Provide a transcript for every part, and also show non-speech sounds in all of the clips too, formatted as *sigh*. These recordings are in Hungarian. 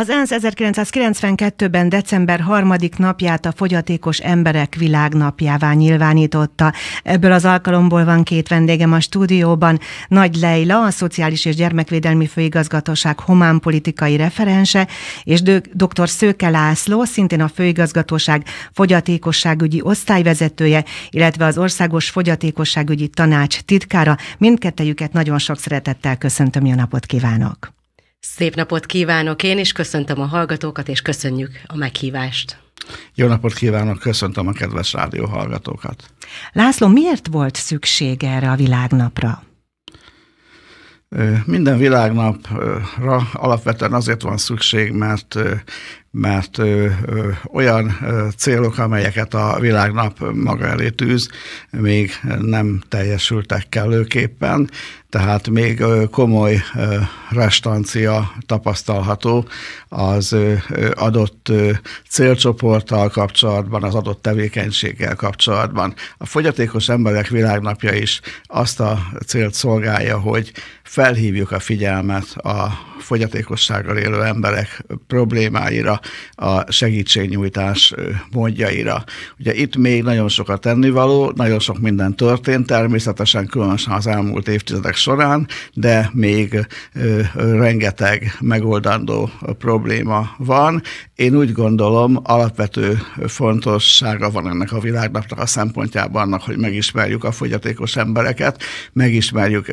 Az ENSZ 1992-ben december harmadik napját a fogyatékos emberek világnapjává nyilvánította. Ebből az alkalomból van két vendégem a stúdióban. Nagy Leila, a Szociális és Gyermekvédelmi Főigazgatóság homán politikai referense, és dr. Szőke László, szintén a Főigazgatóság fogyatékosságügyi osztályvezetője, illetve az Országos Fogyatékosságügyi Tanács titkára. Mindkettejüket nagyon sok szeretettel köszöntöm, jó napot kívánok! Szép napot kívánok én is, köszöntöm a hallgatókat, és köszönjük a meghívást. Jó napot kívánok, köszöntöm a kedves rádió hallgatókat. László, miért volt szükség erre a világnapra? Minden világnapra alapvetően azért van szükség, mert mert ö, ö, olyan ö, célok, amelyeket a világnap maga elé tűz, még nem teljesültek kellőképpen, tehát még ö, komoly ö, restancia tapasztalható az ö, adott ö, célcsoporttal kapcsolatban, az adott tevékenységgel kapcsolatban. A fogyatékos emberek világnapja is azt a célt szolgálja, hogy felhívjuk a figyelmet a fogyatékossággal élő emberek problémáira, a, segítségnyújtás módjaira. Ugye itt még nagyon sok a tennivaló, nagyon sok minden történt, természetesen különösen az elmúlt évtizedek során, de még ö, rengeteg megoldandó probléma van. Én úgy gondolom, alapvető fontossága van ennek a világnapnak a szempontjában annak, hogy megismerjük a fogyatékos embereket, megismerjük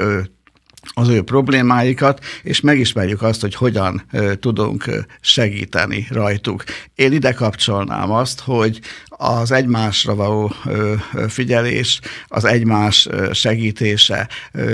az ő problémáikat, és megismerjük azt, hogy hogyan tudunk segíteni rajtuk. Én ide kapcsolnám azt, hogy az egymásra való figyelés, az egymás segítése,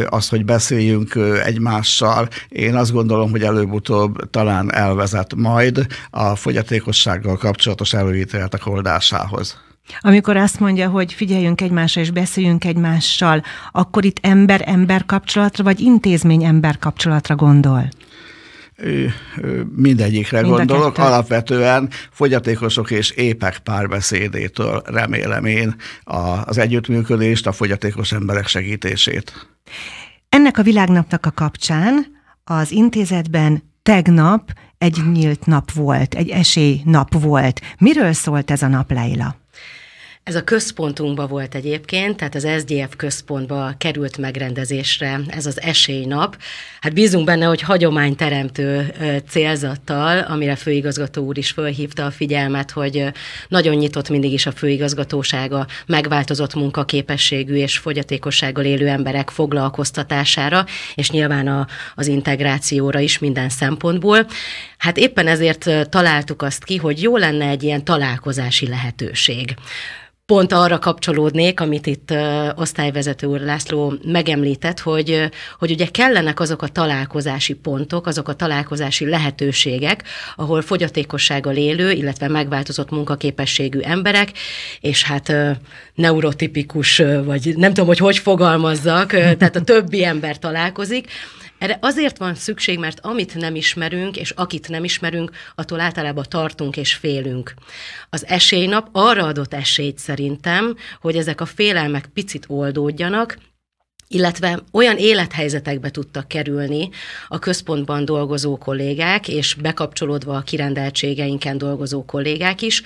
az, hogy beszéljünk egymással, én azt gondolom, hogy előbb-utóbb talán elvezet majd a fogyatékossággal kapcsolatos előítéletek oldásához. Amikor azt mondja, hogy figyeljünk egymásra és beszéljünk egymással, akkor itt ember-ember kapcsolatra, vagy intézmény-ember kapcsolatra gondol? mindegyikre Mind gondolok. Alapvetően fogyatékosok és épek párbeszédétől remélem én az együttműködést, a fogyatékos emberek segítését. Ennek a világnapnak a kapcsán az intézetben tegnap egy nyílt nap volt, egy esély nap volt. Miről szólt ez a nap, Leila? Ez a központunkban volt egyébként, tehát az SZDF központba került megrendezésre ez az esélynap. Hát bízunk benne, hogy hagyományteremtő célzattal, amire főigazgató úr is fölhívta a figyelmet, hogy nagyon nyitott mindig is a főigazgatósága megváltozott munkaképességű és fogyatékossággal élő emberek foglalkoztatására, és nyilván a, az integrációra is minden szempontból. Hát éppen ezért találtuk azt ki, hogy jó lenne egy ilyen találkozási lehetőség pont arra kapcsolódnék, amit itt ö, osztályvezető úr László megemlített, hogy, hogy ugye kellenek azok a találkozási pontok, azok a találkozási lehetőségek, ahol fogyatékossággal élő, illetve megváltozott munkaképességű emberek, és hát neurotipikus, vagy nem tudom, hogy hogy fogalmazzak, tehát a többi ember találkozik, erre azért van szükség, mert amit nem ismerünk, és akit nem ismerünk, attól általában tartunk és félünk. Az esélynap arra adott esélyt szerintem, hogy ezek a félelmek picit oldódjanak, illetve olyan élethelyzetekbe tudtak kerülni a központban dolgozó kollégák, és bekapcsolódva a kirendeltségeinken dolgozó kollégák is,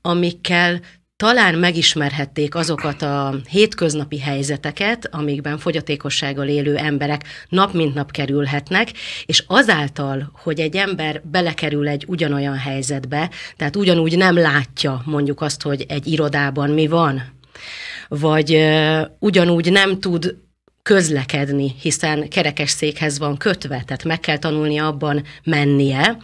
amikkel talán megismerhették azokat a hétköznapi helyzeteket, amikben fogyatékossággal élő emberek nap mint nap kerülhetnek, és azáltal, hogy egy ember belekerül egy ugyanolyan helyzetbe, tehát ugyanúgy nem látja mondjuk azt, hogy egy irodában mi van, vagy ugyanúgy nem tud közlekedni, hiszen székhez van kötve, tehát meg kell tanulni abban mennie.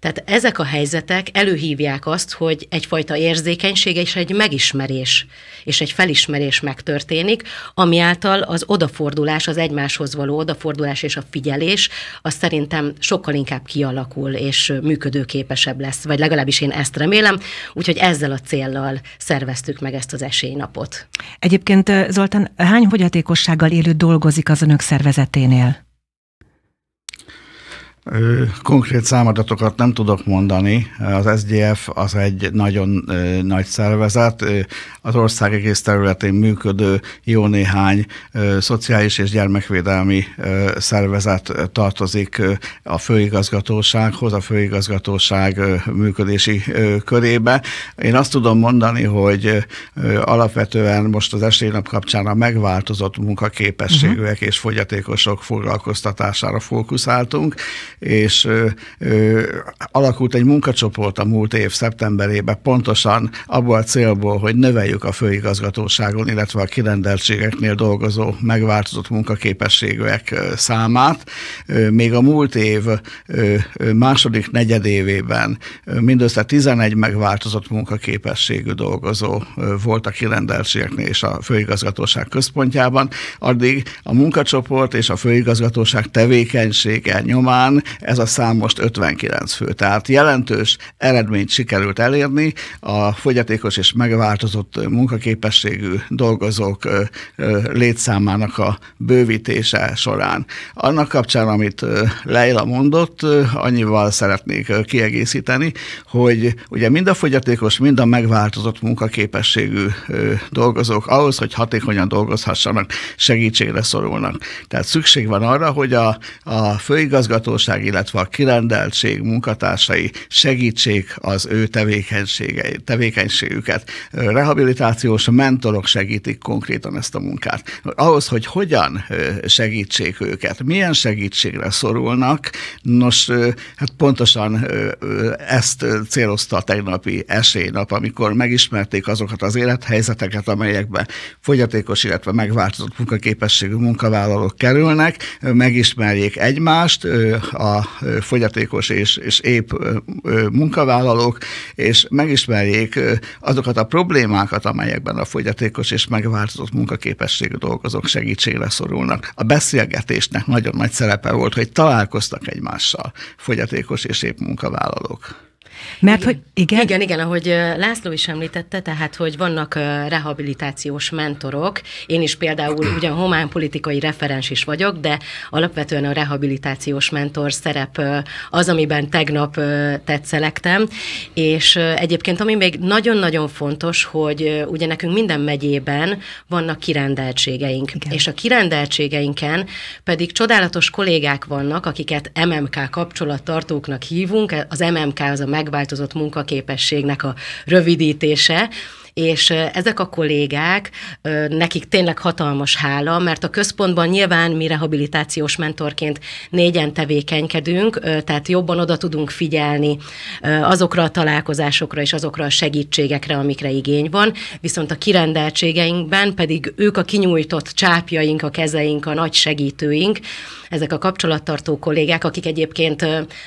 Tehát ezek a helyzetek előhívják azt, hogy egyfajta érzékenység és egy megismerés és egy felismerés megtörténik, ami által az odafordulás, az egymáshoz való odafordulás és a figyelés, az szerintem sokkal inkább kialakul és működőképesebb lesz, vagy legalábbis én ezt remélem, úgyhogy ezzel a céllal szerveztük meg ezt az esélynapot. Egyébként Zoltán, hány fogyatékossággal élő dolgozik az önök szervezeténél? Konkrét számadatokat nem tudok mondani. Az SDF az egy nagyon nagy szervezet. Az ország egész területén működő jó néhány szociális és gyermekvédelmi szervezet tartozik a főigazgatósághoz, a főigazgatóság működési körébe. Én azt tudom mondani, hogy alapvetően most az esélynap kapcsán a megváltozott munkaképességűek uh-huh. és fogyatékosok foglalkoztatására fókuszáltunk, és ö, ö, alakult egy munkacsoport a múlt év szeptemberében pontosan abból a célból, hogy növeljük a főigazgatóságon, illetve a kirendeltségeknél dolgozó megváltozott munkaképességűek számát. még a múlt év második negyedévében mindössze 11 megváltozott munkaképességű dolgozó volt a kirendeltségeknél és a főigazgatóság központjában. Addig a munkacsoport és a főigazgatóság tevékenysége nyomán ez a szám most 59 fő. Tehát jelentős eredményt sikerült elérni, a fogyatékos és megváltozott munkaképességű dolgozók létszámának a bővítése során. Annak kapcsán, amit Leila mondott, annyival szeretnék kiegészíteni, hogy ugye mind a fogyatékos, mind a megváltozott munkaképességű dolgozók ahhoz, hogy hatékonyan dolgozhassanak, segítségre szorulnak. Tehát szükség van arra, hogy a, a főigazgatóság bizottság, illetve a kirendeltség munkatársai segítsék az ő tevékenységüket. Rehabilitációs mentorok segítik konkrétan ezt a munkát. Ahhoz, hogy hogyan segítsék őket, milyen segítségre szorulnak, nos, hát pontosan ezt célozta a tegnapi esélynap, amikor megismerték azokat az élethelyzeteket, amelyekben fogyatékos, illetve megváltozott munkaképességű munkavállalók kerülnek, megismerjék egymást, a a fogyatékos és, és épp munkavállalók, és megismerjék azokat a problémákat, amelyekben a fogyatékos és megváltozott munkaképességű dolgozók segítségre szorulnak. A beszélgetésnek nagyon nagy szerepe volt, hogy találkoztak egymással fogyatékos és épp munkavállalók. Mert igen. hogy igen? Igen, igen, ahogy László is említette, tehát, hogy vannak rehabilitációs mentorok. Én is például ugyan politikai referens is vagyok, de alapvetően a rehabilitációs mentor szerep az, amiben tegnap tetszelektem. És egyébként, ami még nagyon-nagyon fontos, hogy ugye nekünk minden megyében vannak kirendeltségeink. Igen. És a kirendeltségeinken pedig csodálatos kollégák vannak, akiket MMK kapcsolattartóknak hívunk. Az MMK az a meg megváltozott munkaképességnek a rövidítése, és ezek a kollégák, nekik tényleg hatalmas hála, mert a központban nyilván mi rehabilitációs mentorként négyen tevékenykedünk, tehát jobban oda tudunk figyelni azokra a találkozásokra és azokra a segítségekre, amikre igény van, viszont a kirendeltségeinkben pedig ők a kinyújtott csápjaink, a kezeink, a nagy segítőink, ezek a kapcsolattartó kollégák, akik egyébként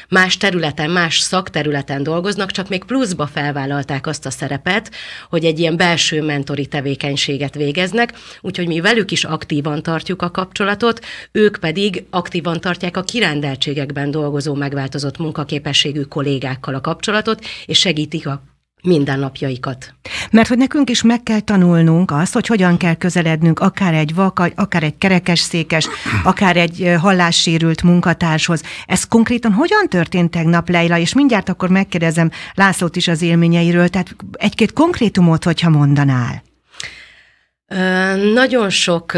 más területen, más szakterületen dolgoznak, csak még pluszba felvállalták azt a szerepet, hogy egy ilyen belső mentori tevékenységet végeznek, úgyhogy mi velük is aktívan tartjuk a kapcsolatot, ők pedig aktívan tartják a kirendeltségekben dolgozó megváltozott munkaképességű kollégákkal a kapcsolatot, és segítik a mindennapjaikat. Mert hogy nekünk is meg kell tanulnunk azt, hogy hogyan kell közelednünk akár egy vak, akár egy kerekesszékes, akár egy hallássérült munkatárshoz. Ez konkrétan hogyan történt tegnap, Leila? És mindjárt akkor megkérdezem Lászlót is az élményeiről, tehát egy-két konkrétumot, hogyha mondanál. Nagyon sok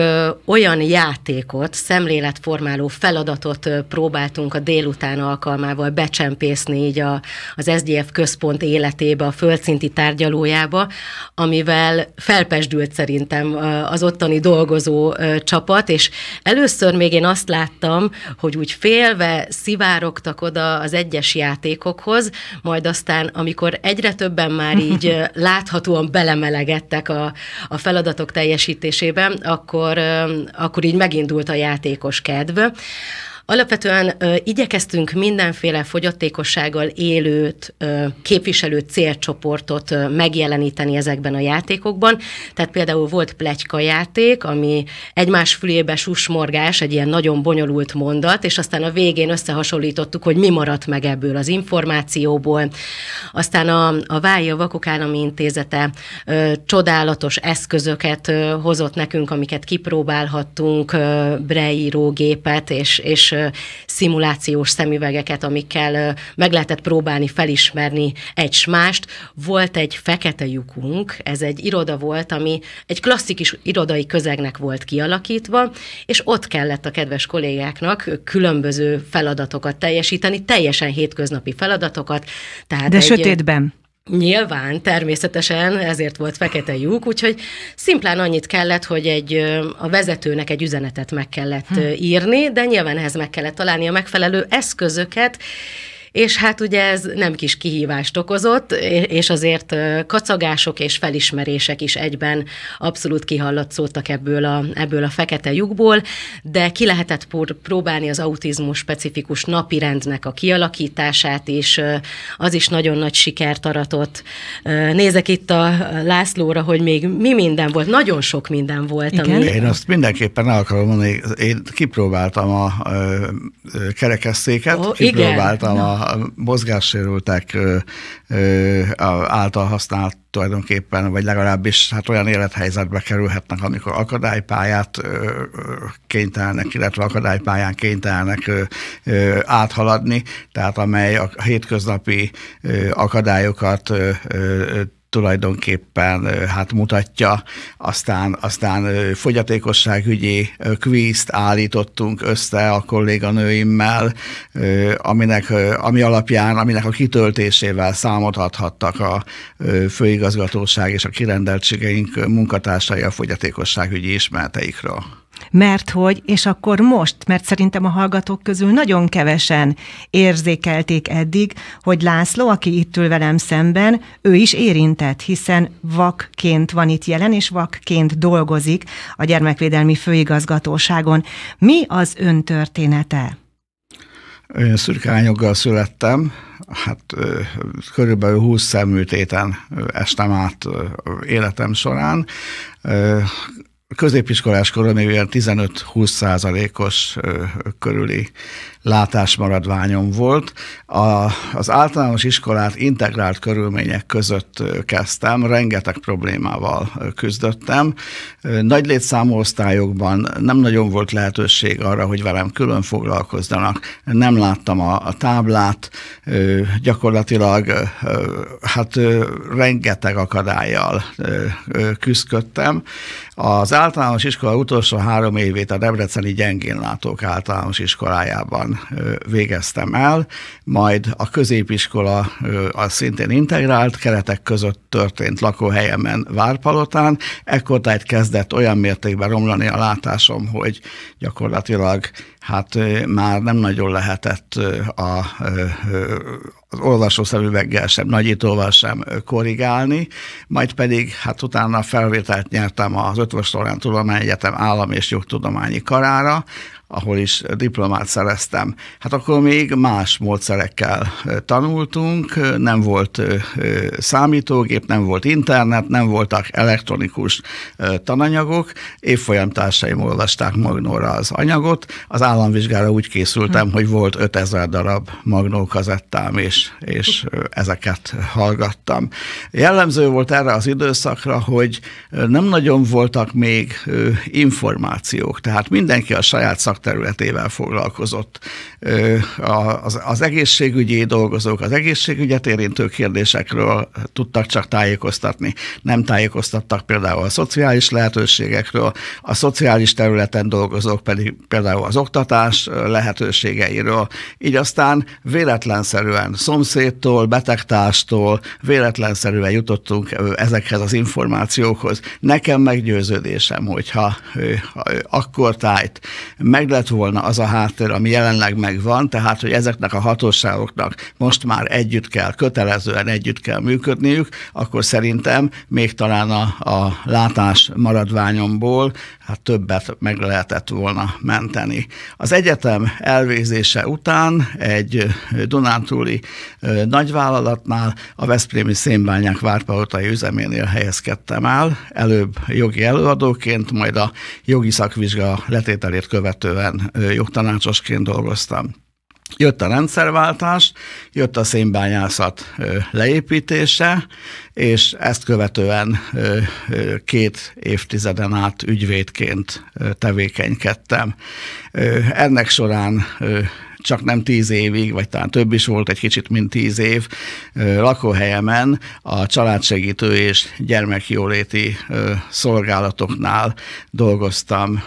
olyan játékot, szemléletformáló feladatot próbáltunk a délután alkalmával becsempészni így a, az SZDF központ életébe, a földszinti tárgyalójába, amivel felpesdült szerintem az ottani dolgozó csapat, és először még én azt láttam, hogy úgy félve szivárogtak oda az egyes játékokhoz, majd aztán, amikor egyre többen már *laughs* így láthatóan belemelegettek a, a feladatok teljesítésében, akkor, akkor így megindult a játékos kedv. Alapvetően ö, igyekeztünk mindenféle fogyatékossággal élőt, ö, képviselő célcsoportot ö, megjeleníteni ezekben a játékokban. Tehát például volt plegyka játék, ami egymás fülébe susmorgás, egy ilyen nagyon bonyolult mondat, és aztán a végén összehasonlítottuk, hogy mi maradt meg ebből az információból. Aztán a, a Vája Vakok Állami Intézete ö, csodálatos eszközöket ö, hozott nekünk, amiket kipróbálhattunk, ö, breírógépet és, és szimulációs szemüvegeket, amikkel meg lehetett próbálni felismerni egymást. Volt egy fekete lyukunk, ez egy iroda volt, ami egy klasszikus irodai közegnek volt kialakítva, és ott kellett a kedves kollégáknak különböző feladatokat teljesíteni, teljesen hétköznapi feladatokat. Tehát De egy, sötétben. Nyilván, természetesen ezért volt fekete lyuk, úgyhogy szimplán annyit kellett, hogy egy, a vezetőnek egy üzenetet meg kellett hm. írni, de nyilván ehhez meg kellett találni a megfelelő eszközöket, és hát ugye ez nem kis kihívást okozott, és azért kacagások és felismerések is egyben abszolút kihallatszódtak ebből a, ebből a fekete lyukból, de ki lehetett próbálni az autizmus specifikus napirendnek a kialakítását is, az is nagyon nagy sikert aratott. Nézek itt a Lászlóra, hogy még mi minden volt, nagyon sok minden volt. Igen. Ami... Én azt mindenképpen el akarom mondani, én kipróbáltam a kerekesszéket, oh, kipróbáltam igen. a mozgássérültek által használt tulajdonképpen, vagy legalábbis hát olyan élethelyzetbe kerülhetnek, amikor akadálypályát kénytelnek, illetve akadálypályán kénytelnek áthaladni, tehát amely a hétköznapi akadályokat tulajdonképpen hát mutatja. Aztán, aztán fogyatékosságügyi kvízt állítottunk össze a kolléganőimmel, aminek, ami alapján, aminek a kitöltésével számot adhattak a főigazgatóság és a kirendeltségeink munkatársai a fogyatékosságügyi ismereteikről. Mert hogy, és akkor most, mert szerintem a hallgatók közül nagyon kevesen érzékelték eddig, hogy László, aki itt ül velem szemben, ő is érintett, hiszen vakként van itt jelen, és vakként dolgozik a Gyermekvédelmi Főigazgatóságon. Mi az ön története? Én szürkányoggal születtem, hát körülbelül 20 szemműtéten estem át életem során középiskolás korban még 15-20 százalékos körüli látásmaradványom volt. A, az általános iskolát integrált körülmények között kezdtem, rengeteg problémával küzdöttem. Nagy létszámú osztályokban nem nagyon volt lehetőség arra, hogy velem külön foglalkozzanak. Nem láttam a, a táblát, gyakorlatilag hát rengeteg akadályjal küzdködtem. Az általános iskola utolsó három évét a Debreceni Gyengénlátók általános iskolájában végeztem el, majd a középiskola az szintén integrált keretek között történt lakóhelyemen Várpalotán, ekkor tehát kezdett olyan mértékben romlani a látásom, hogy gyakorlatilag hát már nem nagyon lehetett a, az olvasószemüveggel sem, nagyítóval sem korrigálni, majd pedig hát utána felvételt nyertem az Ötvös Lorán Tudományegyetem Állam és Jogtudományi Karára, ahol is diplomát szereztem. Hát akkor még más módszerekkel tanultunk, nem volt számítógép, nem volt internet, nem voltak elektronikus tananyagok, évfolyam társaim olvasták Magnóra az anyagot, az államvizsgára úgy készültem, hm. hogy volt 5000 darab Magnó kazettám, és, és ezeket hallgattam. Jellemző volt erre az időszakra, hogy nem nagyon voltak még információk, tehát mindenki a saját szak szakterületével foglalkozott. Az, az egészségügyi dolgozók az egészségügyet érintő kérdésekről tudtak csak tájékoztatni. Nem tájékoztattak például a szociális lehetőségekről, a szociális területen dolgozók pedig például az oktatás lehetőségeiről. Így aztán véletlenszerűen szomszédtól, betegtástól véletlenszerűen jutottunk ezekhez az információkhoz. Nekem meggyőződésem, hogyha ha, akkor tájt meg lett volna az a háttér, ami jelenleg megvan, tehát hogy ezeknek a hatóságoknak most már együtt kell, kötelezően együtt kell működniük, akkor szerintem még talán a, a látás maradványomból hát többet meg lehetett volna menteni. Az egyetem elvégzése után egy Dunántúli nagyvállalatnál a Veszprémi Szénbányák Várpahotai üzeménél helyezkedtem el, előbb jogi előadóként, majd a jogi szakvizsga letételét követő követően jogtanácsosként dolgoztam. Jött a rendszerváltás, jött a szénbányászat leépítése, és ezt követően két évtizeden át ügyvédként tevékenykedtem. Ennek során csak nem tíz évig, vagy talán több is volt, egy kicsit, mint tíz év lakóhelyemen a családsegítő és gyermekjóléti szolgálatoknál dolgoztam,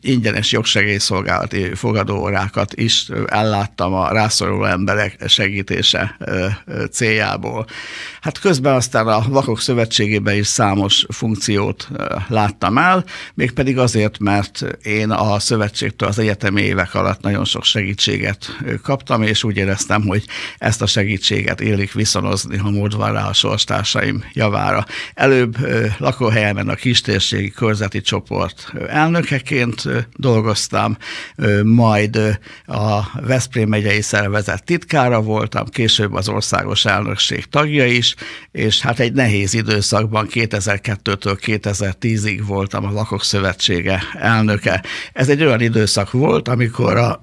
ingyenes jogsegélyszolgálati fogadóórákat is elláttam a rászoruló emberek segítése céljából. Hát közben aztán a Vakok Szövetségében is számos funkciót láttam el, mégpedig azért, mert én a szövetségtől az egyetemi évek alatt nagyon sok segítséget kaptam, és úgy éreztem, hogy ezt a segítséget élik viszonozni, ha mód van rá a sorstársaim javára. Előbb lakóhelyemen a kistérségi körzeti csoport elnökeként dolgoztam, majd a Veszprém megyei szervezet titkára voltam, később az országos elnökség tagja is, és hát egy nehéz időszakban 2002-től 2010-ig voltam a Lakok Szövetsége elnöke. Ez egy olyan időszak volt, amikor a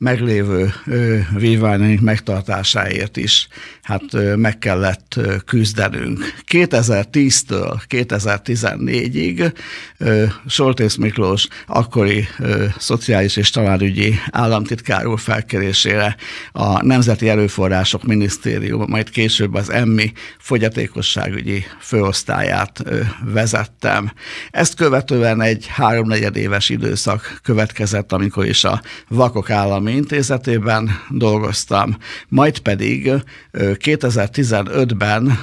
meglévő vívványaink megtartásáért is hát meg kellett küzdenünk. 2010-től 2014-ig Soltész Miklós akkori szociális és családügyi államtitkár úr felkérésére a Nemzeti Erőforrások Minisztérium, majd később az EMMI fogyatékosságügyi főosztályát vezettem. Ezt követően egy háromnegyed éves időszak következett, amikor is a Vakok Állami Egyetemi Intézetében dolgoztam, majd pedig 2015-ben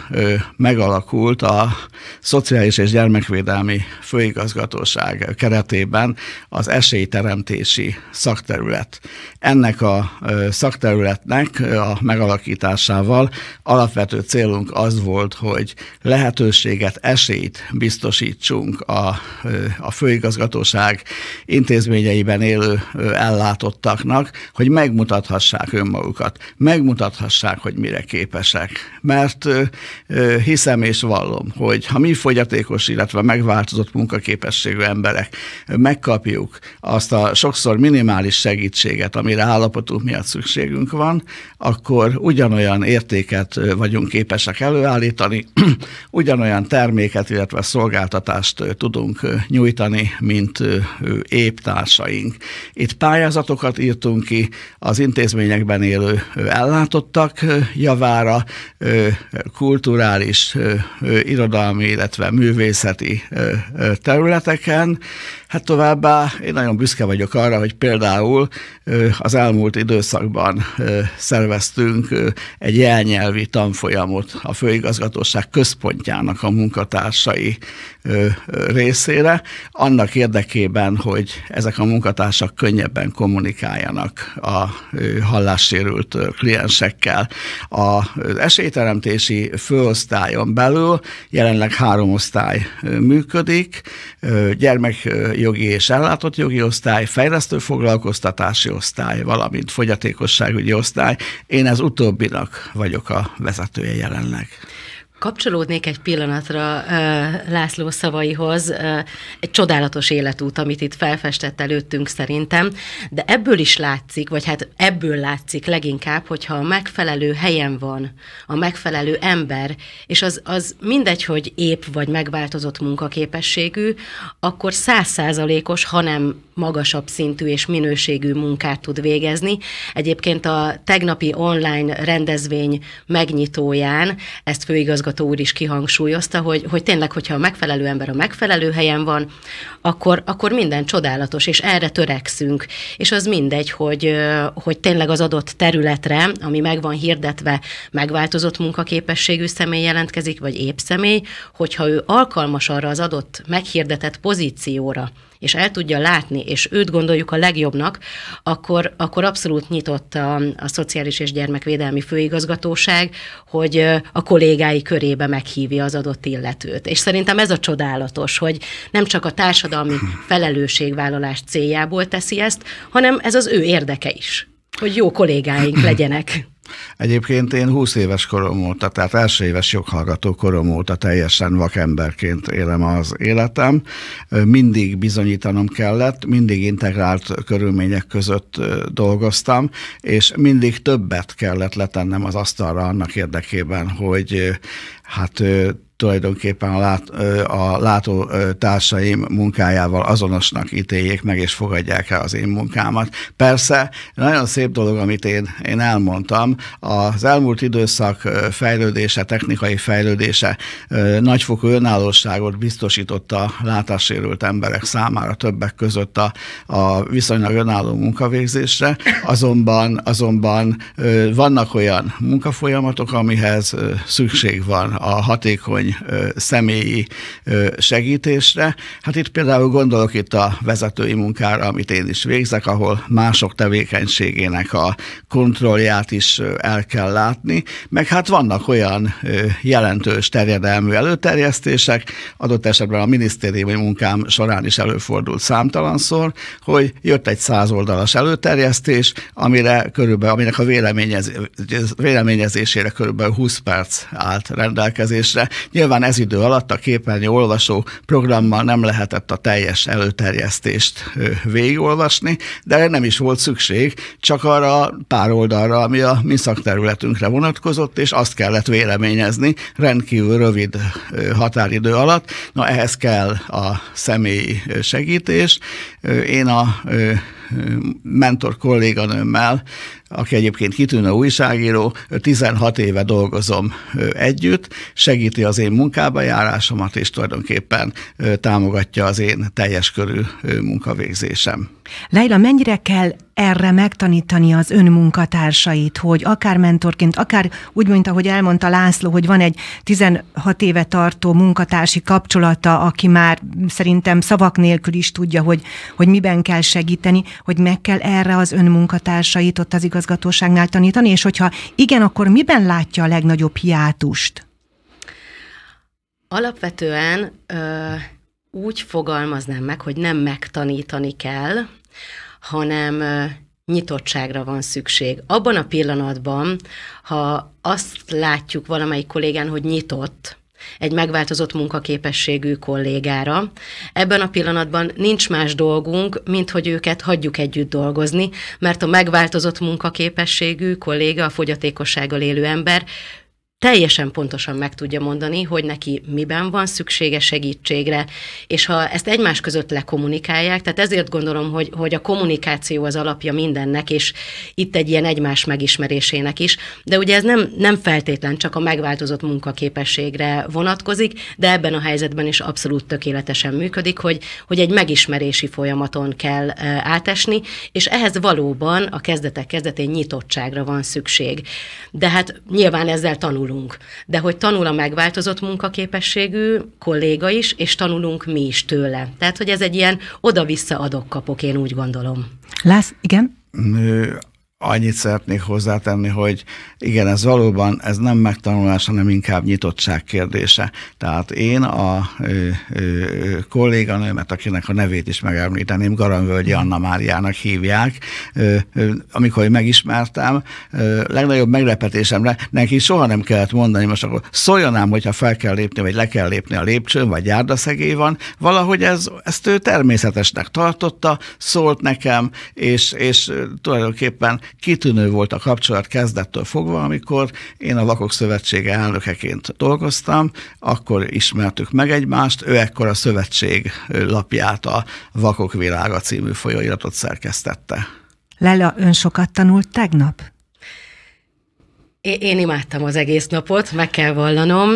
megalakult a Szociális és Gyermekvédelmi Főigazgatóság keretében az esélyteremtési szakterület. Ennek a szakterületnek a megalakításával alapvető célunk az volt, hogy lehetőséget, esélyt biztosítsunk a, a főigazgatóság intézményeiben élő ellátottaknak, hogy megmutathassák önmagukat, megmutathassák, hogy mire képesek. Mert hiszem és vallom, hogy ha mi fogyatékos, illetve megváltozott munkaképességű emberek megkapjuk azt a sokszor minimális segítséget, amire állapotunk miatt szükségünk van, akkor ugyanolyan értéket vagyunk képesek előállítani, *clears throat* ugyanolyan terméket, illetve szolgáltatást tudunk nyújtani, mint épp társaink. Itt pályázatokat írtunk, ki az intézményekben élő ellátottak javára, kulturális, irodalmi, illetve művészeti területeken, Hát továbbá én nagyon büszke vagyok arra, hogy például az elmúlt időszakban szerveztünk egy jelnyelvi tanfolyamot a Főigazgatóság központjának a munkatársai részére, annak érdekében, hogy ezek a munkatársak könnyebben kommunikáljanak a hallássérült kliensekkel. Az esélyteremtési főosztályon belül jelenleg három osztály működik, gyermek jogi és ellátott jogi osztály, fejlesztő foglalkoztatási osztály, valamint fogyatékosságügyi osztály. Én az utóbbinak vagyok a vezetője jelenleg. Kapcsolódnék egy pillanatra László szavaihoz. Egy csodálatos életút, amit itt felfestett előttünk szerintem, de ebből is látszik, vagy hát ebből látszik leginkább, hogyha a megfelelő helyen van, a megfelelő ember, és az, az mindegy, hogy épp vagy megváltozott munkaképességű, akkor százszázalékos, hanem magasabb szintű és minőségű munkát tud végezni. Egyébként a tegnapi online rendezvény megnyitóján ezt főigazgató igazgató úr is kihangsúlyozta, hogy, hogy tényleg, hogyha a megfelelő ember a megfelelő helyen van, akkor, akkor minden csodálatos, és erre törekszünk. És az mindegy, hogy, hogy tényleg az adott területre, ami meg van hirdetve, megváltozott munkaképességű személy jelentkezik, vagy épp személy, hogyha ő alkalmas arra az adott meghirdetett pozícióra, és el tudja látni, és őt gondoljuk a legjobbnak, akkor, akkor abszolút nyitott a, a Szociális és Gyermekvédelmi Főigazgatóság, hogy a kollégái körébe meghívja az adott illetőt. És szerintem ez a csodálatos, hogy nem csak a társadalmi felelősségvállalás céljából teszi ezt, hanem ez az ő érdeke is, hogy jó kollégáink legyenek. Egyébként én 20 éves korom óta, tehát első éves joghallgató korom óta teljesen vakemberként élem az életem. Mindig bizonyítanom kellett, mindig integrált körülmények között dolgoztam, és mindig többet kellett letennem az asztalra annak érdekében, hogy hát tulajdonképpen a, lát, a látó társaim munkájával azonosnak ítéljék meg, és fogadják el az én munkámat. Persze, nagyon szép dolog, amit én, én elmondtam, az elmúlt időszak fejlődése, technikai fejlődése nagyfokú önállóságot biztosította a látássérült emberek számára többek között a, a viszonylag önálló munkavégzésre, azonban, azonban vannak olyan munkafolyamatok, amihez szükség van a hatékony hatékony személyi segítésre. Hát itt például gondolok itt a vezetői munkára, amit én is végzek, ahol mások tevékenységének a kontrollját is el kell látni, meg hát vannak olyan jelentős terjedelmű előterjesztések, adott esetben a minisztériumi munkám során is előfordult számtalanszor, hogy jött egy száz oldalas előterjesztés, amire körülbelül, aminek a véleményezésére körülbelül 20 perc állt rendelkezésre. Nyilván ez idő alatt a képernyő olvasó programmal nem lehetett a teljes előterjesztést végigolvasni, de nem is volt szükség, csak arra pár oldalra, ami a mi szakterületünkre vonatkozott, és azt kellett véleményezni rendkívül rövid határidő alatt. Na ehhez kell a személyi segítés. Én a mentor kolléganőmmel, aki egyébként kitűnő újságíró, 16 éve dolgozom együtt, segíti az én munkába járásomat, és tulajdonképpen támogatja az én teljes körű munkavégzésem. Leila, mennyire kell erre megtanítani az önmunkatársait, hogy akár mentorként, akár úgy, mint ahogy elmondta László, hogy van egy 16 éve tartó munkatársi kapcsolata, aki már szerintem szavak nélkül is tudja, hogy, hogy miben kell segíteni, hogy meg kell erre az önmunkatársait ott az igazgatóságnál tanítani, és hogyha igen, akkor miben látja a legnagyobb hiátust? Alapvetően ö, úgy fogalmaznám meg, hogy nem megtanítani kell, hanem nyitottságra van szükség. Abban a pillanatban, ha azt látjuk valamelyik kollégán, hogy nyitott, egy megváltozott munkaképességű kollégára. Ebben a pillanatban nincs más dolgunk, mint hogy őket hagyjuk együtt dolgozni, mert a megváltozott munkaképességű kolléga, a fogyatékossággal élő ember teljesen pontosan meg tudja mondani, hogy neki miben van szüksége segítségre, és ha ezt egymás között lekommunikálják, tehát ezért gondolom, hogy, hogy a kommunikáció az alapja mindennek, és itt egy ilyen egymás megismerésének is, de ugye ez nem, nem feltétlen csak a megváltozott munkaképességre vonatkozik, de ebben a helyzetben is abszolút tökéletesen működik, hogy, hogy egy megismerési folyamaton kell átesni, és ehhez valóban a kezdetek kezdetén nyitottságra van szükség. De hát nyilván ezzel tanul tanulunk. De hogy tanul a megváltozott munkaképességű kolléga is, és tanulunk mi is tőle. Tehát, hogy ez egy ilyen oda-vissza adok-kapok, én úgy gondolom. Lász, igen? annyit szeretnék hozzátenni, hogy igen, ez valóban ez nem megtanulás, hanem inkább nyitottság kérdése. Tehát én a ö, ö, kolléganőmet, akinek a nevét is megemlíteném, Garamvölgyi Anna Máriának hívják, ö, ö, amikor megismertem, ö, legnagyobb meglepetésemre neki soha nem kellett mondani, most akkor szóljonám, hogyha fel kell lépni, vagy le kell lépni a lépcsőn, vagy járdaszegély van, valahogy ez, ezt ő természetesnek tartotta, szólt nekem, és, és tulajdonképpen kitűnő volt a kapcsolat kezdettől fogva, amikor én a Lakok Szövetsége elnökeként dolgoztam, akkor ismertük meg egymást, ő ekkor a szövetség lapját, a Vakok Világa című folyóiratot szerkesztette. Lela, ön sokat tanult tegnap? Én imádtam az egész napot, meg kell vallanom.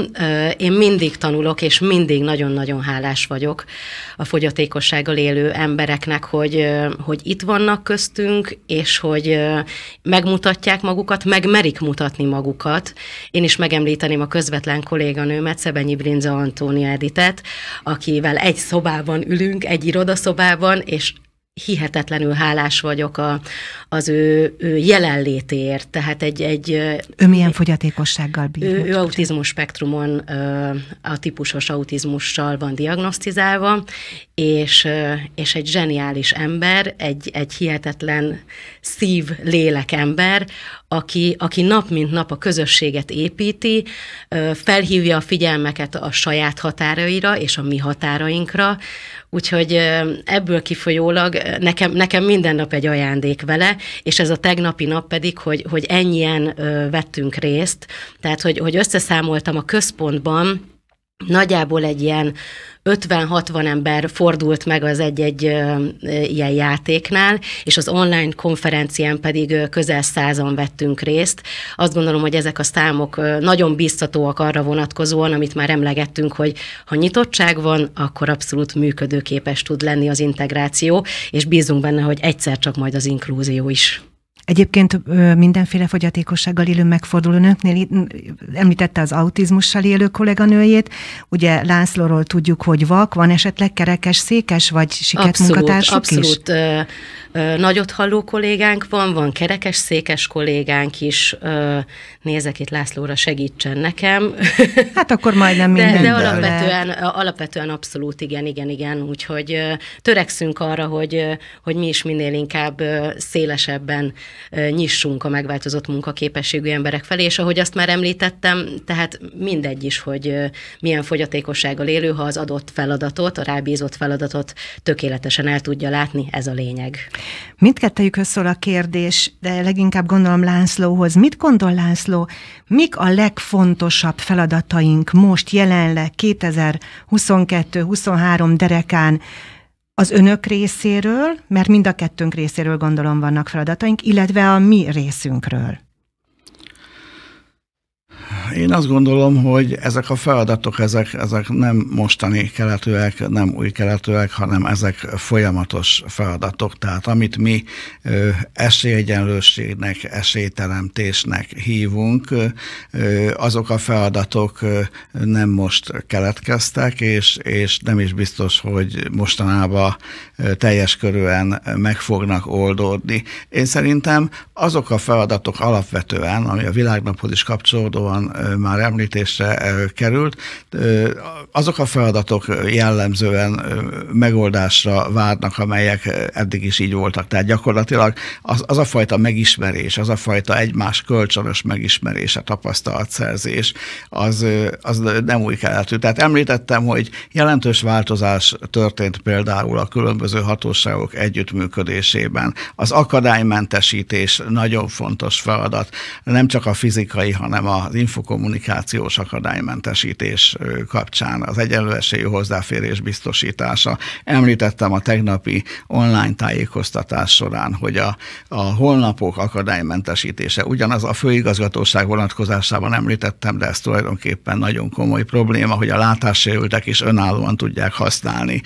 Én mindig tanulok, és mindig nagyon-nagyon hálás vagyok a fogyatékossággal élő embereknek, hogy, hogy itt vannak köztünk, és hogy megmutatják magukat, meg merik mutatni magukat. Én is megemlíteném a közvetlen kolléganőmet, Szebenyi Brinza Antónia Editet, akivel egy szobában ülünk, egy irodaszobában, és hihetetlenül hálás vagyok a, az ő, ő jelenlétéért. Tehát egy, egy... Ő milyen fogyatékossággal bír? Ő, ő autizmus spektrumon, a típusos autizmussal van diagnosztizálva, és, és egy zseniális ember, egy, egy hihetetlen szív, lélek ember, aki, aki nap mint nap a közösséget építi, felhívja a figyelmeket a saját határaira és a mi határainkra, úgyhogy ebből kifolyólag nekem, nekem minden nap egy ajándék vele, és ez a tegnapi nap pedig, hogy, hogy ennyien vettünk részt, tehát hogy, hogy összeszámoltam a központban, Nagyjából egy ilyen 50-60 ember fordult meg az egy-egy ilyen játéknál, és az online konferencián pedig közel százan vettünk részt. Azt gondolom, hogy ezek a számok nagyon biztatóak arra vonatkozóan, amit már emlegettünk, hogy ha nyitottság van, akkor abszolút működőképes tud lenni az integráció, és bízunk benne, hogy egyszer csak majd az inkluzió is. Egyébként mindenféle fogyatékossággal élő megforduló nőknél említette az autizmussal élő kolléganőjét. Ugye Lászlóról tudjuk, hogy vak, van esetleg kerekes, székes vagy siket abszolút, munkatársuk abszolút, is? Abszolút nagyot halló kollégánk van, van kerekes székes kollégánk is, nézek itt Lászlóra, segítsen nekem. *laughs* Hát akkor majdnem minden. De, de alapvetően, alapvetően abszolút igen, igen, igen, úgyhogy törekszünk arra, hogy, hogy mi is minél inkább szélesebben nyissunk a megváltozott munkaképességű emberek felé, és ahogy azt már említettem, tehát mindegy is, hogy milyen fogyatékossággal élő, ha az adott feladatot, a rábízott feladatot tökéletesen el tudja látni, ez a lényeg. Mindkettejükhöz szól a kérdés, de leginkább gondolom Lászlóhoz. Mit gondol László, mik a legfontosabb feladataink most jelenleg 2022-23 derekán az önök részéről, mert mind a kettőnk részéről gondolom vannak feladataink, illetve a mi részünkről? Én azt gondolom, hogy ezek a feladatok, ezek, ezek nem mostani keletűek, nem új keletűek, hanem ezek folyamatos feladatok. Tehát amit mi ö, esélyegyenlőségnek, esélyteremtésnek hívunk, ö, azok a feladatok ö, nem most keletkeztek, és, és nem is biztos, hogy mostanában teljes körűen meg fognak oldódni. Én szerintem azok a feladatok alapvetően, ami a világnaphoz is kapcsolódóan már említésre került. Azok a feladatok jellemzően megoldásra várnak, amelyek eddig is így voltak. Tehát gyakorlatilag az, az a fajta megismerés, az a fajta egymás kölcsönös a tapasztalatszerzés, az, az nem új keletű. Tehát említettem, hogy jelentős változás történt például a különböző hatóságok együttműködésében. Az akadálymentesítés nagyon fontos feladat, nem csak a fizikai, hanem az info kommunikációs akadálymentesítés kapcsán, az egyenlő esélyű hozzáférés biztosítása. Említettem a tegnapi online tájékoztatás során, hogy a, a holnapok akadálymentesítése, ugyanaz a főigazgatóság vonatkozásában említettem, de ez tulajdonképpen nagyon komoly probléma, hogy a látássérültek is önállóan tudják használni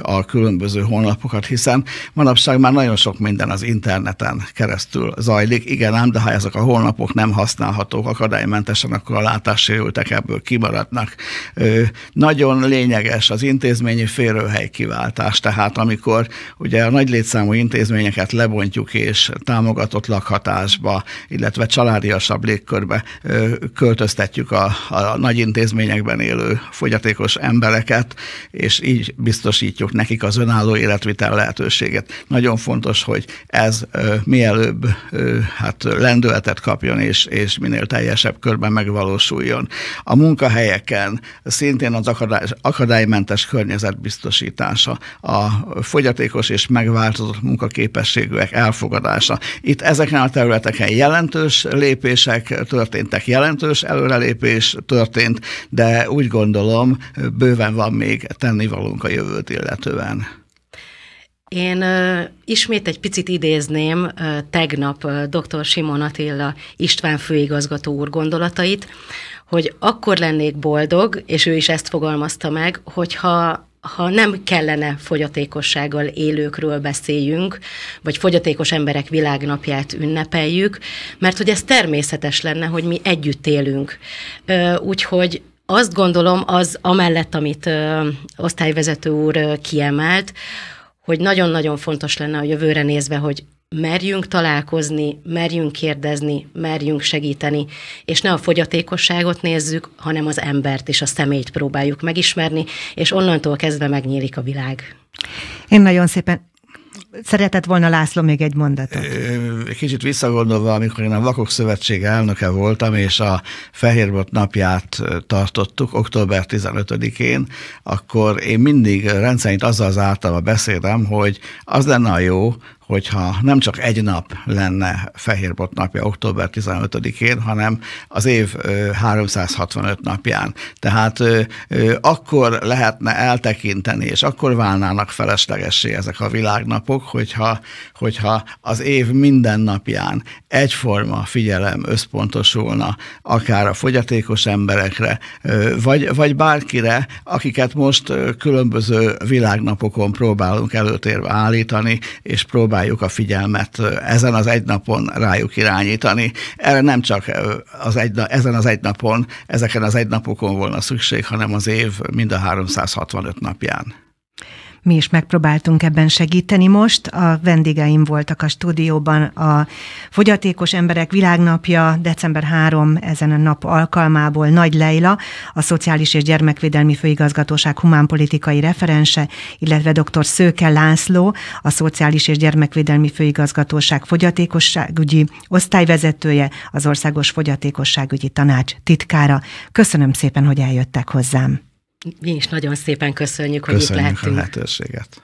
a különböző honlapokat, hiszen manapság már nagyon sok minden az interneten keresztül zajlik, igen ám, de ha ezek a honlapok nem használhatók akadálymentesítésre, tünetmentesen, akkor a látássérültek ebből kimaradnak. Nagyon lényeges az intézményi férőhely kiváltás, tehát amikor ugye a nagy létszámú intézményeket lebontjuk és támogatott lakhatásba, illetve családiasabb légkörbe költöztetjük a, a nagy intézményekben élő fogyatékos embereket, és így biztosítjuk nekik az önálló életvitel lehetőséget. Nagyon fontos, hogy ez mielőbb hát lendületet kapjon, és, és minél teljesebb kö körben megvalósuljon. A munkahelyeken szintén az akadály, akadálymentes környezet biztosítása, a fogyatékos és megváltozott munkaképességűek elfogadása. Itt ezeken a területeken jelentős lépések történtek, jelentős előrelépés történt, de úgy gondolom, bőven van még tennivalónk a jövőt illetően. Én uh, ismét egy picit idézném uh, tegnap uh, dr. Simon Attila István főigazgató úr gondolatait, hogy akkor lennék boldog, és ő is ezt fogalmazta meg, hogyha ha nem kellene fogyatékossággal élőkről beszéljünk, vagy fogyatékos emberek világnapját ünnepeljük, mert hogy ez természetes lenne, hogy mi együtt élünk. Úgyhogy azt gondolom, az amellett, amit osztályvezető úr kiemelt, hogy nagyon-nagyon fontos lenne a jövőre nézve, hogy merjünk találkozni, merjünk kérdezni, merjünk segíteni, és ne a fogyatékosságot nézzük, hanem az embert és a személyt próbáljuk megismerni, és onnantól kezdve megnyílik a világ. Én nagyon szépen szeretett volna László még egy mondatot. Kicsit visszagondolva, amikor én a Vakok Szövetség elnöke voltam, és a Fehérbot napját tartottuk október 15-én, akkor én mindig rendszerint azzal zártam a beszédem, hogy az lenne a jó, hogyha nem csak egy nap lenne Fehérbot napja október 15-én, hanem az év 365 napján. Tehát akkor lehetne eltekinteni, és akkor válnának feleslegessé ezek a világnapok, hogyha, hogyha az év minden napján egyforma figyelem összpontosulna akár a fogyatékos emberekre, vagy, vagy bárkire, akiket most különböző világnapokon próbálunk előtérbe állítani, és próbálunk próbáljuk a figyelmet ezen az egy napon rájuk irányítani. Erre nem csak az egy, ezen az egy napon, ezeken az egy napokon volna szükség, hanem az év mind a 365 napján mi is megpróbáltunk ebben segíteni most. A vendégeim voltak a stúdióban a Fogyatékos Emberek Világnapja december 3 ezen a nap alkalmából Nagy Leila, a Szociális és Gyermekvédelmi Főigazgatóság humánpolitikai referense, illetve dr. Szőke László, a Szociális és Gyermekvédelmi Főigazgatóság fogyatékosságügyi osztályvezetője, az Országos Fogyatékosságügyi Tanács titkára. Köszönöm szépen, hogy eljöttek hozzám. Mi is nagyon szépen köszönjük, hogy köszönjük itt lehetünk. Köszönjük a lehetőséget.